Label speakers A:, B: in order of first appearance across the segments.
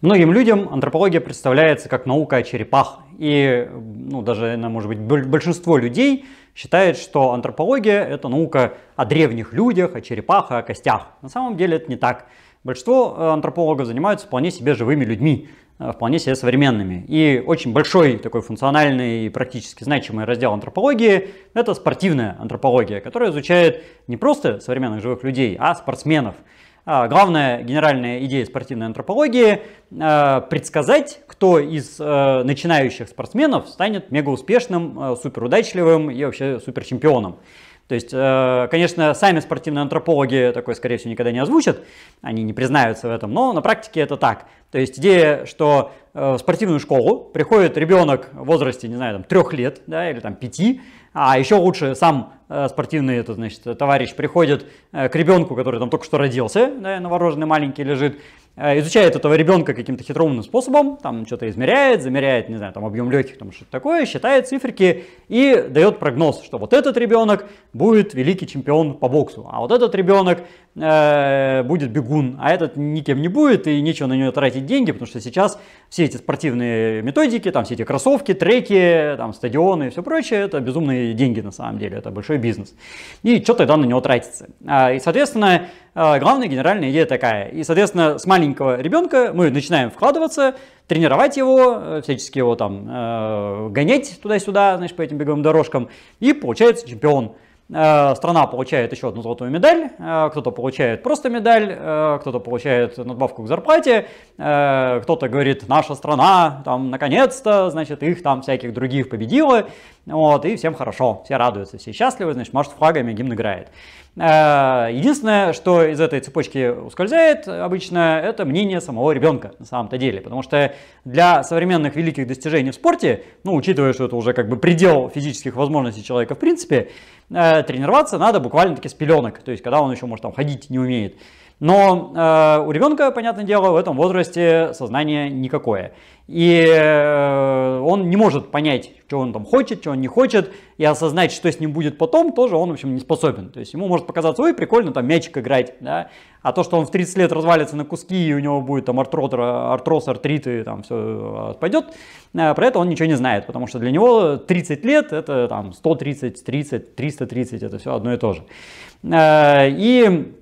A: Многим людям антропология представляется как наука о черепах. И ну, даже, может быть, большинство людей считает, что антропология – это наука о древних людях, о черепах и о костях. На самом деле это не так. Большинство э, антропологов занимаются вполне себе живыми людьми, э, вполне себе современными. И очень большой такой функциональный и практически значимый раздел антропологии – это спортивная антропология, которая изучает не просто современных живых людей, а спортсменов – а, главная генеральная идея спортивной антропологии э, предсказать, кто из э, начинающих спортсменов станет мегауспешным, э, суперудачливым и вообще суперчемпионом. чемпионом. То есть, э, конечно, сами спортивные антропологи такое, скорее всего, никогда не озвучат, они не признаются в этом, но на практике это так. То есть идея, что э, в спортивную школу приходит ребенок в возрасте, не знаю, там, трех лет, да, или там пяти, а еще лучше сам э, спортивный этот, значит, товарищ приходит к ребенку, который там только что родился, да, новорожденный маленький лежит, Э, изучает этого ребенка каким-то хитроумным способом, там что-то измеряет, замеряет, не знаю, там объем легких, там что-то такое, считает цифрики и дает прогноз, что вот этот ребенок будет великий чемпион по боксу, а вот этот ребенок э, будет бегун, а этот никем не будет и нечего на него тратить деньги, потому что сейчас все эти спортивные методики, там все эти кроссовки, треки, там стадионы и все прочее, это безумные деньги на самом деле, это большой бизнес. И что тогда на него тратится? Э, и, соответственно, а, главная генеральная идея такая. И, соответственно, с маленького ребенка мы начинаем вкладываться, тренировать его, э, всячески его там э, гонять туда-сюда, значит, по этим беговым дорожкам, и получается чемпион э, страна получает еще одну золотую медаль, кто-то получает просто медаль, кто-то получает надбавку к зарплате, кто-то говорит, наша страна, там, наконец-то, значит, их там всяких других победила, вот, и всем хорошо, все радуются, все счастливы, значит, машет флагами, гимн играет. Э, единственное, что из этой цепочки ускользает обычно, это мнение самого ребенка на самом-то деле. Потому что для современных великих достижений в спорте, ну, учитывая, что это уже как бы предел физических возможностей человека в принципе, э, тренироваться надо буквально-таки с пеленок, то есть когда он еще, может, там ходить не умеет. Но э, у ребенка, понятное дело, в этом возрасте сознание никакое. И э, он не может понять, что он там хочет, что он не хочет, и осознать, что с ним будет потом, тоже он, в общем, не способен. То есть ему может показаться, ой, прикольно там мячик играть, да, а то, что он в 30 лет развалится на куски, и у него будет там артрот, артроз, артрит, и там все пойдет, э, про это он ничего не знает, потому что для него 30 лет это там 130, 30, 330, это все одно и то же. Э, и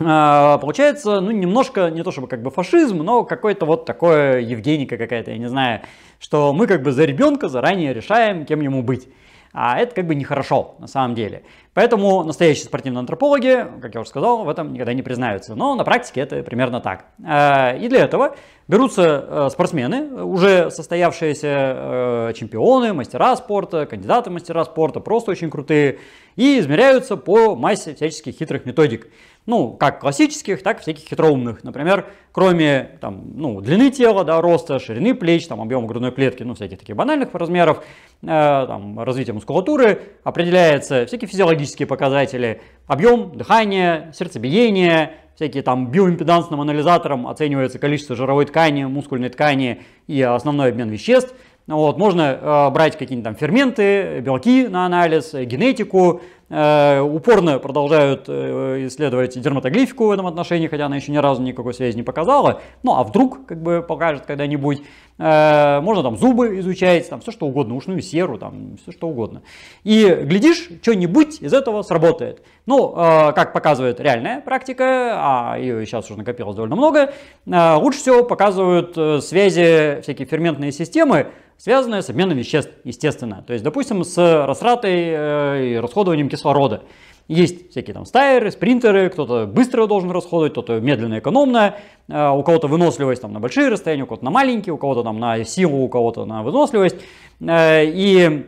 A: а, получается, ну, немножко, не то чтобы как бы фашизм, но какой-то вот такое Евгеника какая-то, я не знаю, что мы как бы за ребенка заранее решаем, кем ему быть. А это как бы нехорошо на самом деле. Поэтому настоящие спортивные антропологи, как я уже сказал, в этом никогда не признаются. Но на практике это примерно так. Э, и для этого берутся э, спортсмены, уже состоявшиеся э, чемпионы, мастера спорта, кандидаты мастера спорта, просто очень крутые, и измеряются по массе всяческих хитрых методик. Ну, как классических, так и всяких хитроумных. Например, кроме там, ну, длины тела, да, роста, ширины плеч, там, объема грудной клетки, ну, всяких таких банальных размеров, э, там, развития мускулатуры, определяется всякие физиологические физиологические показатели, объем, дыхание, сердцебиение, всякие там биоимпедансным анализатором оценивается количество жировой ткани, мускульной ткани и основной обмен веществ. Вот, можно э, брать какие-нибудь там ферменты, белки на анализ, э, генетику, Э, упорно продолжают э, исследовать дерматоглифику в этом отношении, хотя она еще ни разу никакой связи не показала. Ну а вдруг как бы покажет когда-нибудь. Э, можно там зубы изучать, там все что угодно, ушную серу, там все что угодно. И глядишь, что-нибудь из этого сработает. Ну, как показывает реальная практика, а ее сейчас уже накопилось довольно много, лучше всего показывают связи всякие ферментные системы, связанные с обменом веществ, естественно. То есть, допустим, с растратой и расходованием кислорода. Есть всякие там стайеры, спринтеры, кто-то быстро должен расходовать, кто-то медленно, экономно, э, у кого-то выносливость там на большие расстояния, у кого-то на маленькие, у кого-то там на силу, у кого-то на выносливость. Э, и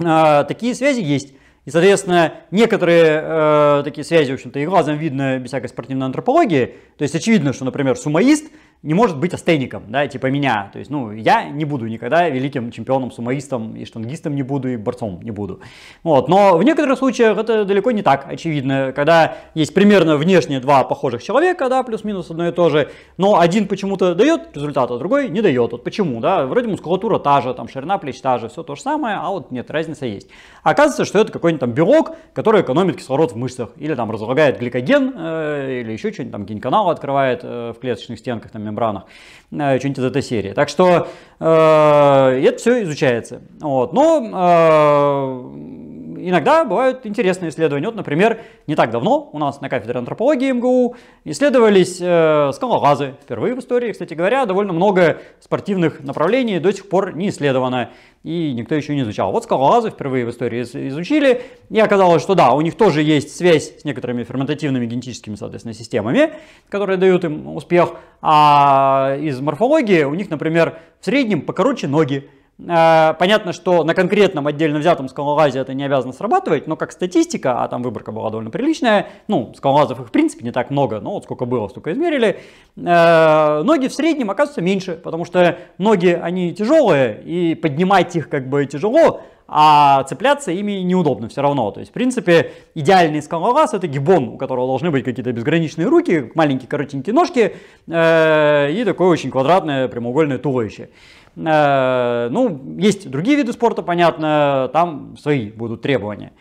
A: э, такие связи есть. И, соответственно, некоторые э, такие связи, в общем-то, и глазом видно без всякой спортивной антропологии. То есть очевидно, что, например, сумоист не может быть остейником, да, типа меня. То есть, ну, я не буду никогда великим чемпионом, сумоистом и штангистом не буду, и борцом не буду. Вот, но в некоторых случаях это далеко не так очевидно, когда есть примерно внешние два похожих человека, да, плюс-минус одно и то же, но один почему-то дает результат, а другой не дает. Вот почему, да, вроде мускулатура та же, там ширина плеч та же, все то же самое, а вот нет, разница есть. оказывается, что это какой-нибудь там белок, который экономит кислород в мышцах, или там разлагает гликоген, э, или еще что-нибудь, там генканал открывает э, в клеточных стенках, там мембранах, э, что-нибудь из этой серии. Так что э, это все изучается. Вот. Но ну, э, иногда бывают интересные исследования. Вот, например, не так давно у нас на кафедре антропологии МГУ исследовались э, скалолазы. Впервые в истории, кстати говоря, довольно много спортивных направлений до сих пор не исследовано и никто еще не изучал. Вот скалолазы впервые в истории изучили, и оказалось, что да, у них тоже есть связь с некоторыми ферментативными генетическими, соответственно, системами, которые дают им успех, а из морфологии у них, например, в среднем покороче ноги, Э, понятно, что на конкретном отдельно взятом скалолазе это не обязано срабатывать, но как статистика, а там выборка была довольно приличная, ну, скалолазов их в принципе не так много, но вот сколько было, столько измерили, э, ноги в среднем оказываются меньше, потому что ноги, они тяжелые, и поднимать их как бы тяжело, а цепляться ими неудобно все равно. То есть, в принципе, идеальный скалолаз это гибон, у которого должны быть какие-то безграничные руки, маленькие коротенькие ножки э, и такое очень квадратное прямоугольное туловище. Э, ну, есть другие виды спорта, понятно, там свои будут требования.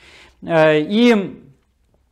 A: Э, и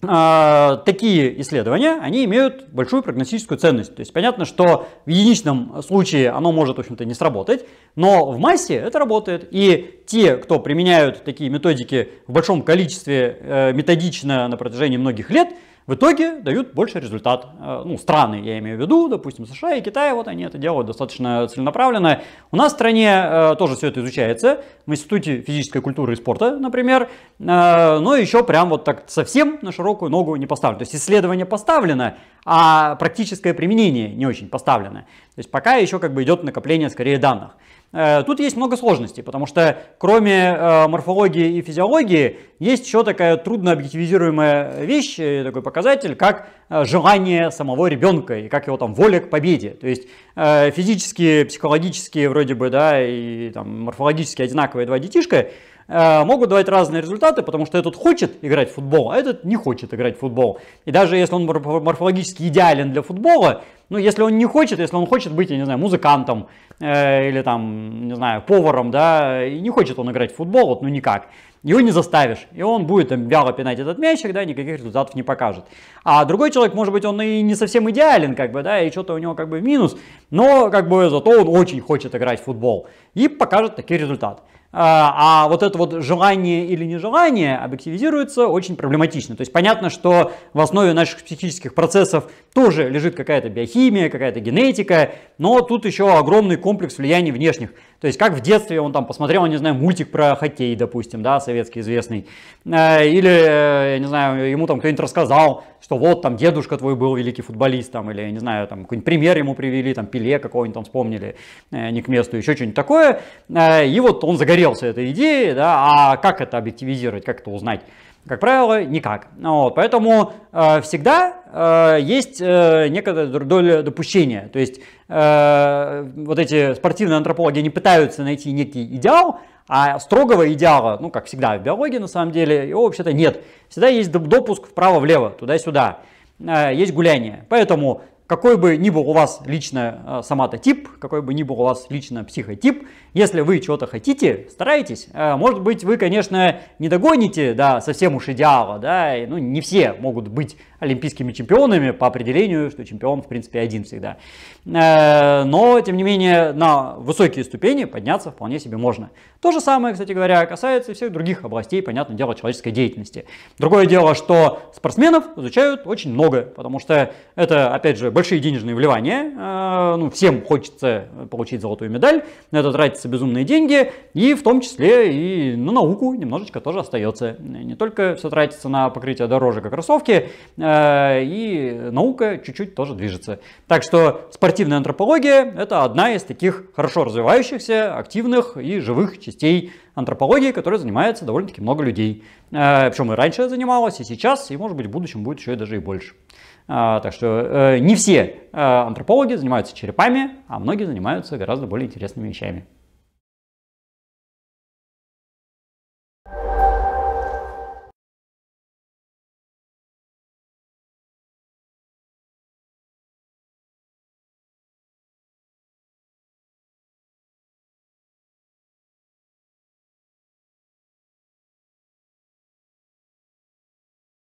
A: а, такие исследования, они имеют большую прогностическую ценность. То есть понятно, что в единичном случае оно может, в общем-то, не сработать, но в массе это работает. И те, кто применяют такие методики в большом количестве э, методично на протяжении многих лет, в итоге дают больше результат. Э, ну, страны, я имею в виду, допустим, США и Китай, вот они это делают достаточно целенаправленно. У нас в стране э, тоже все это изучается, в Институте физической культуры и спорта, например, э, но ну, еще прям вот так совсем на широкую ногу не поставлено. То есть исследование поставлено, а практическое применение не очень поставлено. То есть пока еще как бы идет накопление скорее данных. Э, тут есть много сложностей, потому что кроме э, морфологии и физиологии есть еще такая трудно объективизируемая вещь, э, такой показатель, как желание самого ребенка и как его там воля к победе. То есть физически, психологически вроде бы, да, и там морфологически одинаковые два детишка, Э, могут давать разные результаты, потому что этот хочет играть в футбол, а этот не хочет играть в футбол. И даже если он морфологически идеален для футбола, ну, если он не хочет, если он хочет быть, я не знаю, музыкантом э, или там, не знаю, поваром, да, и не хочет он играть в футбол, вот, ну никак, его не заставишь, и он будет там вяло пинать этот мячик, да, никаких результатов не покажет. А другой человек, может быть, он и не совсем идеален, как бы, да, и что-то у него как бы минус, но как бы зато он очень хочет играть в футбол и покажет такие результаты. А, а вот это вот желание или нежелание объективизируется очень проблематично. То есть понятно, что в основе наших психических процессов тоже лежит какая-то биохимия, какая-то генетика, но тут еще огромный комплекс влияний внешних. То есть как в детстве он там посмотрел, не знаю, мультик про хоккей, допустим, да, советский известный, э, или, э, я не знаю, ему там кто-нибудь рассказал, что вот там дедушка твой был великий футболист, там, или, я не знаю, там, какой-нибудь пример ему привели, там, Пеле какого-нибудь там вспомнили, э, не к месту, еще что-нибудь такое, э, и вот он загорелся этой идеей, да, а как это объективизировать, как это узнать? Как правило, никак. Ну вот, поэтому э, всегда э, есть э, некая доля допущения. То есть э, вот эти спортивные антропологи, они пытаются найти некий идеал, а строгого идеала, ну как всегда в биологии на самом деле, его вообще-то нет. Всегда есть допуск вправо-влево, туда-сюда. Э, есть гуляние. Поэтому какой бы ни был у вас лично э, соматотип, какой бы ни был у вас лично психотип, если вы чего-то хотите, старайтесь. Э, может быть, вы, конечно, не догоните да, совсем уж идеала, да, ну, не все могут быть олимпийскими чемпионами по определению, что чемпион, в принципе, один всегда. Э, но, тем не менее, на высокие ступени подняться вполне себе можно. То же самое, кстати говоря, касается и всех других областей, понятное дело, человеческой деятельности. Другое дело, что спортсменов изучают очень много, потому что это, опять же, большие денежные вливания. Э, ну, всем хочется получить золотую медаль, на это тратятся безумные деньги, и в том числе и на науку немножечко тоже остается. Не только все тратится на покрытие дорожек и кроссовки, э, Э, и наука чуть-чуть тоже движется. Так что спортивная антропология – это одна из таких хорошо развивающихся, активных и живых частей антропологии, которой занимается довольно-таки много людей. Э, Причем и раньше занималась, и сейчас, и, может быть, в будущем будет еще и даже и больше. Э, так что не все антропологи занимаются черепами, а многие занимаются гораздо более интересными вещами.